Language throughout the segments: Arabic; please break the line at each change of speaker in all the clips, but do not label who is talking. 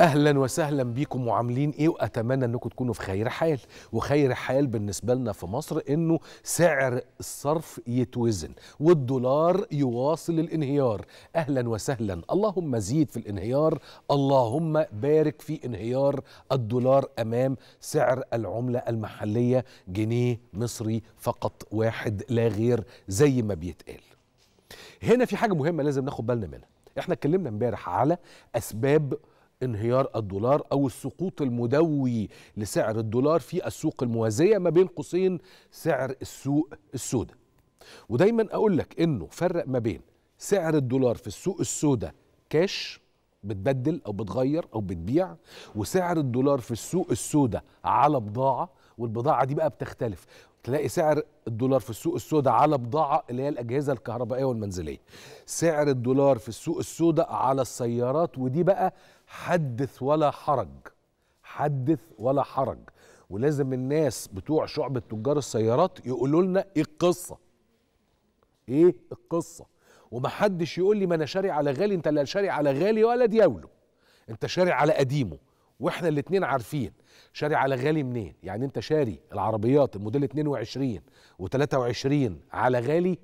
اهلا وسهلا بيكم وعاملين ايه واتمنى انكم تكونوا في خير حال وخير حال بالنسبه لنا في مصر انه سعر الصرف يتوزن والدولار يواصل الانهيار اهلا وسهلا اللهم زيد في الانهيار اللهم بارك في انهيار الدولار امام سعر العمله المحليه جنيه مصري فقط واحد لا غير زي ما بيتقال هنا في حاجه مهمه لازم ناخد بالنا منها احنا اتكلمنا امبارح على اسباب انهيار الدولار او السقوط المدوي لسعر الدولار في السوق الموازيه ما بين قوسين سعر السوق السوداء ودايما اقول لك انه فرق ما بين سعر الدولار في السوق السوداء كاش بتبدل او بتغير او بتبيع وسعر الدولار في السوق السوداء على بضاعه والبضاعه دي بقى بتختلف تلاقي سعر الدولار في السوق السوداء على بضاعه اللي هي الاجهزه الكهربائيه والمنزليه سعر الدولار في السوق السوداء على السيارات ودي بقى حدث ولا حرج حدث ولا حرج ولازم الناس بتوع شعبة تجار السيارات يقولوا لنا ايه القصه ايه القصه ومحدش يقول لي ما انا شاري على غالي انت لا شاري على غالي ولا دياوله انت شاري على قديمه واحنا الاتنين عارفين شاري على غالي منين يعني انت شاري العربيات الموديل 22 و23 على غالي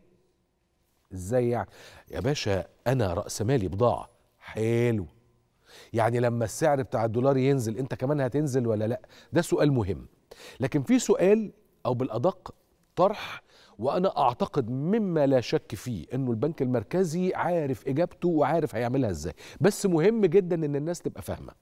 ازاي يعني يا باشا انا راس مالي بضاعه حلو يعني لما السعر بتاع الدولار ينزل انت كمان هتنزل ولا لا ده سؤال مهم لكن في سؤال او بالادق طرح وانا اعتقد مما لا شك فيه انه البنك المركزي عارف اجابته وعارف هيعملها ازاي بس مهم جدا ان الناس تبقى فاهمه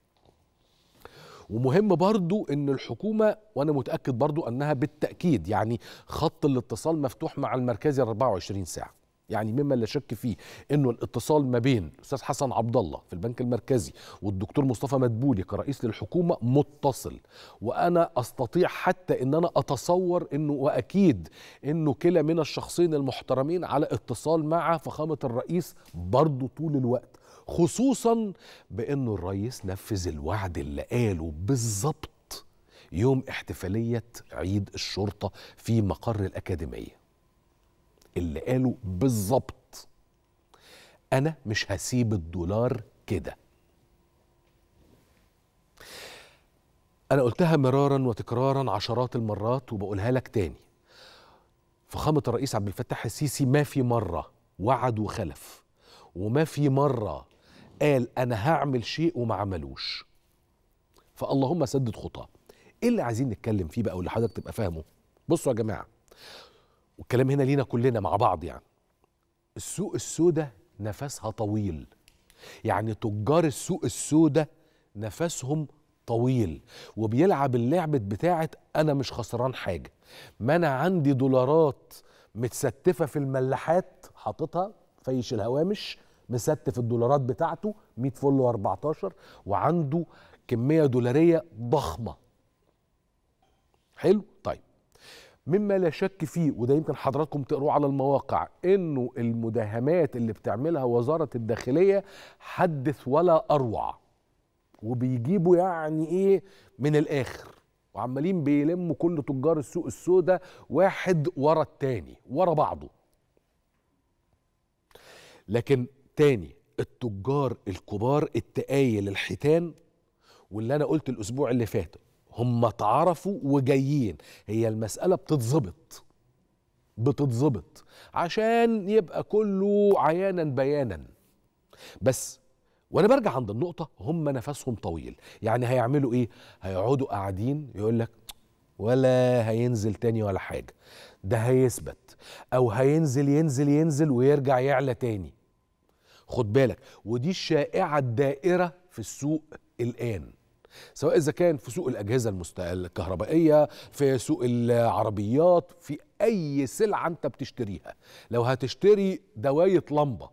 ومهم برضو ان الحكومة وانا متأكد برضو انها بالتأكيد يعني خط الاتصال مفتوح مع المركزي 24 ساعة يعني مما لا شك فيه انه الاتصال ما بين الاستاذ حسن عبد الله في البنك المركزي والدكتور مصطفى مدبولي كرئيس للحكومه متصل وانا استطيع حتى ان انا اتصور انه واكيد انه كلا من الشخصين المحترمين على اتصال مع فخامه الرئيس برضه طول الوقت خصوصا بانه الرئيس نفذ الوعد اللي قاله بالظبط يوم احتفاليه عيد الشرطه في مقر الاكاديميه اللي قاله بالظبط انا مش هسيب الدولار كده انا قلتها مرارا وتكرارا عشرات المرات وبقولها لك تاني فخامه الرئيس عبد الفتاح السيسي ما في مره وعد وخلف وما في مره قال انا هعمل شيء وما عملوش فاللهم سدد خطاه ايه اللي عايزين نتكلم فيه بقى واللي حضرتك تبقى فاهمه بصوا يا جماعه والكلام هنا لينا كلنا مع بعض يعني السوق السوداء نفسها طويل يعني تجار السوق السوداء نفسهم طويل وبيلعب اللعبة بتاعة أنا مش خسران حاجة ما أنا عندي دولارات متستفة في الملاحات حاططها فيش الهوامش مستف الدولارات بتاعته 100 فل و14 وعنده كمية دولارية ضخمة حلو طيب مما لا شك فيه وده يمكن حضراتكم تقروه على المواقع انه المداهمات اللي بتعملها وزاره الداخليه حدث ولا اروع وبيجيبوا يعني ايه من الاخر وعمالين بيلموا كل تجار السوق السوداء واحد ورا التاني ورا بعضه لكن تاني التجار الكبار التقايل الحيتان واللي انا قلت الاسبوع اللي فات هم اتعرفوا وجايين هي المسألة بتتظبط بتتظبط عشان يبقى كله عيانا بيانا بس وانا برجع عند النقطة هم نفسهم طويل يعني هيعملوا ايه هيقعدوا قاعدين يقول لك ولا هينزل تاني ولا حاجة ده هيثبت او هينزل ينزل ينزل ويرجع يعلى تاني خد بالك ودي الشائعة الدائرة في السوق الآن سواء إذا كان في سوق الأجهزة المست... الكهربائية في سوق العربيات في أي سلعة أنت بتشتريها لو هتشتري دواية لمبة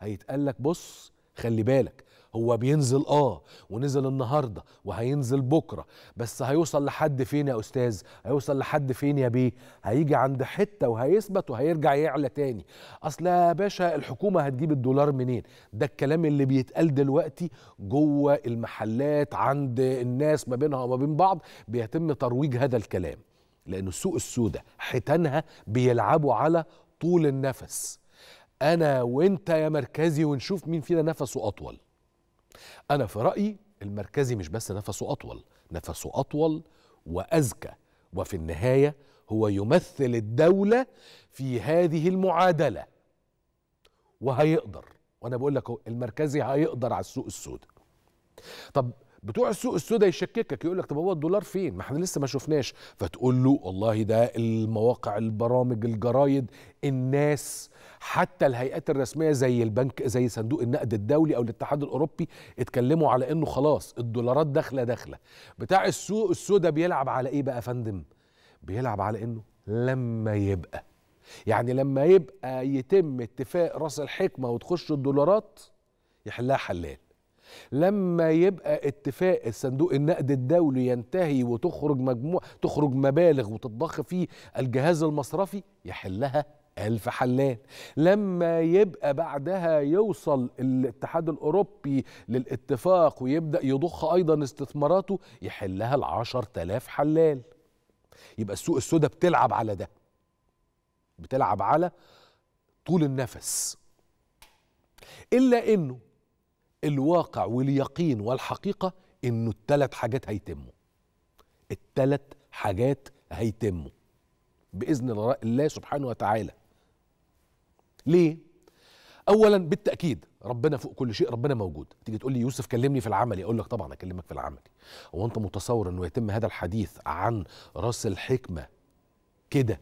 هيتقال لك بص خلي بالك هو بينزل اه ونزل النهارده وهينزل بكره بس هيوصل لحد فين يا استاذ هيوصل لحد فين يا بيه هيجي عند حته وهيثبت وهيرجع يعلى تاني اصل يا باشا الحكومه هتجيب الدولار منين ده الكلام اللي بيتقال دلوقتي جوه المحلات عند الناس ما بينها وما بين بعض بيتم ترويج هذا الكلام لان السوق السوداء حيتانها بيلعبوا على طول النفس انا وانت يا مركزي ونشوف مين فينا نفسه اطول أنا في رأيي المركزي مش بس نفسه أطول نفسه أطول وأذكى وفي النهاية هو يمثل الدولة في هذه المعادلة وهيقدر وأنا بقول لك المركزي هيقدر على السوق السوداء طب بتوع السوق السوداء يشككك يقول لك طب هو الدولار فين ما احنا لسه ما شفناش فتقول له والله ده المواقع البرامج الجرايد الناس حتى الهيئات الرسميه زي البنك زي صندوق النقد الدولي او الاتحاد الاوروبي اتكلموا على انه خلاص الدولارات داخله داخله بتاع السوق السوداء بيلعب على ايه بقى يا فندم بيلعب على انه لما يبقى يعني لما يبقى يتم اتفاق راس الحكمه وتخش الدولارات يحلها حلال لما يبقى اتفاق الصندوق النقد الدولي ينتهي وتخرج مجموع تخرج مبالغ وتتضخ فيه الجهاز المصرفي يحلها ألف حلال لما يبقى بعدها يوصل الاتحاد الأوروبي للاتفاق ويبدأ يضخ أيضا استثماراته يحلها العشر تلاف حلال يبقى السوق السوداء بتلعب على ده بتلعب على طول النفس إلا أنه الواقع واليقين والحقيقة إنه التلات حاجات هيتموا التلات حاجات هيتموا بإذن الله سبحانه وتعالى ليه؟ أولا بالتأكيد ربنا فوق كل شيء ربنا موجود تيجي تقول لي يوسف كلمني في العملي أقول لك طبعا أكلمك في العملي هو أنت متصور أنه يتم هذا الحديث عن رأس الحكمة كده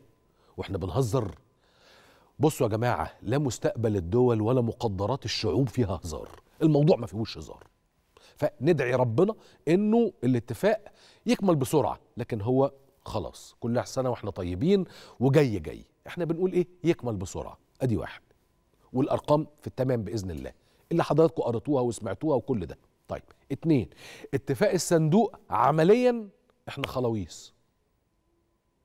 وإحنا بنهزر بصوا يا جماعة لا مستقبل الدول ولا مقدرات الشعوب فيها هزار الموضوع ما فيهوش هزار فندعي ربنا انه الاتفاق يكمل بسرعه لكن هو خلاص كل سنه واحنا طيبين وجاي جاي احنا بنقول ايه يكمل بسرعه ادي واحد والارقام في التمام باذن الله اللي حضراتكم قريتوها وسمعتوها وكل ده طيب اتنين اتفاق الصندوق عمليا احنا خلاويص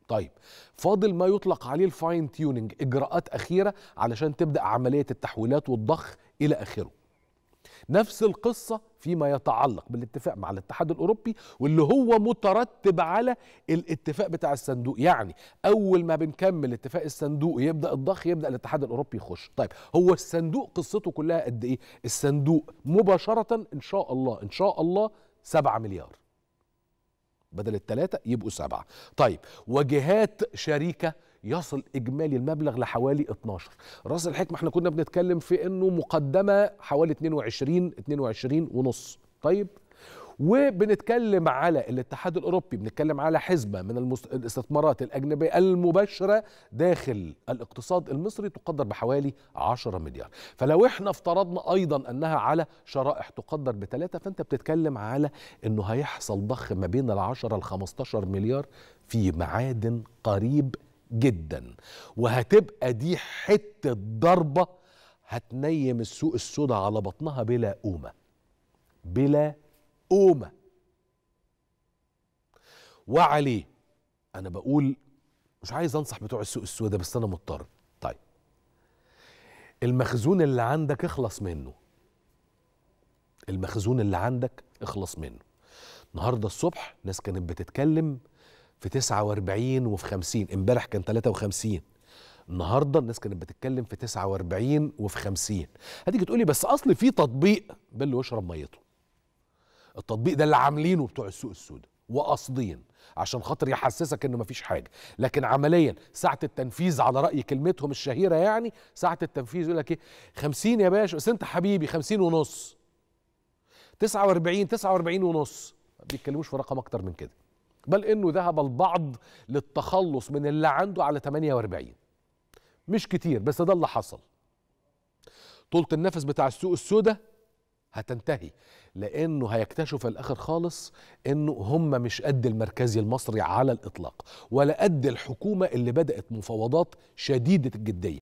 طيب فاضل ما يطلق عليه الفاين تيوننج اجراءات اخيره علشان تبدا عمليه التحويلات والضخ الى اخره نفس القصة فيما يتعلق بالاتفاق مع الاتحاد الأوروبي واللي هو مترتب على الاتفاق بتاع الصندوق يعني أول ما بنكمل اتفاق الصندوق يبدأ الضخ يبدأ الاتحاد الأوروبي يخش طيب هو الصندوق قصته كلها قد إيه الصندوق مباشرة إن شاء الله إن شاء الله 7 مليار بدل الثلاثة يبقوا سبعة طيب وجهات شريكة يصل اجمالي المبلغ لحوالي 12 راس الحكمه احنا كنا بنتكلم في انه مقدمه حوالي 22 22 ونص طيب وبنتكلم على الاتحاد الاوروبي بنتكلم على حزمه من المس... الاستثمارات الاجنبيه المباشره داخل الاقتصاد المصري تقدر بحوالي 10 مليار فلو احنا افترضنا ايضا انها على شرائح تقدر بثلاثه فانت بتتكلم على انه هيحصل ضخ ما بين ال 10 ل 15 مليار في معادن قريب جدا وهتبقى دي حتة ضربة هتنيم السوق السوداء على بطنها بلا قومة بلا قومة وعليه أنا بقول مش عايز أنصح بتوع السوق السوداء بس أنا مضطر طيب المخزون اللي عندك اخلص منه المخزون اللي عندك اخلص منه النهارده الصبح ناس كانت بتتكلم في 49 وفي 50 امبارح كان 53 النهارده الناس كانت بتتكلم في 49 وفي 50 هتيجي تقولي بس اصل في تطبيق باللي يشرب ميته التطبيق ده اللي عاملينه بتوع السوق السوداء وقاصدين عشان خاطر يحسسك انه مفيش حاجه لكن عمليا ساعه التنفيذ على راي كلمتهم الشهيره يعني ساعه التنفيذ يقول لك ايه 50 يا باشا بس انت حبيبي 50 ونص 49 49 ونص ما بيتكلموش في رقم اكتر من كده بل انه ذهب البعض للتخلص من اللي عنده على 48 مش كتير بس ده اللي حصل طولة النفس بتاع السوق السوداء هتنتهي لانه هيكتشف في الاخر خالص انه هم مش قد المركزي المصري على الاطلاق ولا قد الحكومه اللي بدات مفاوضات شديده الجديه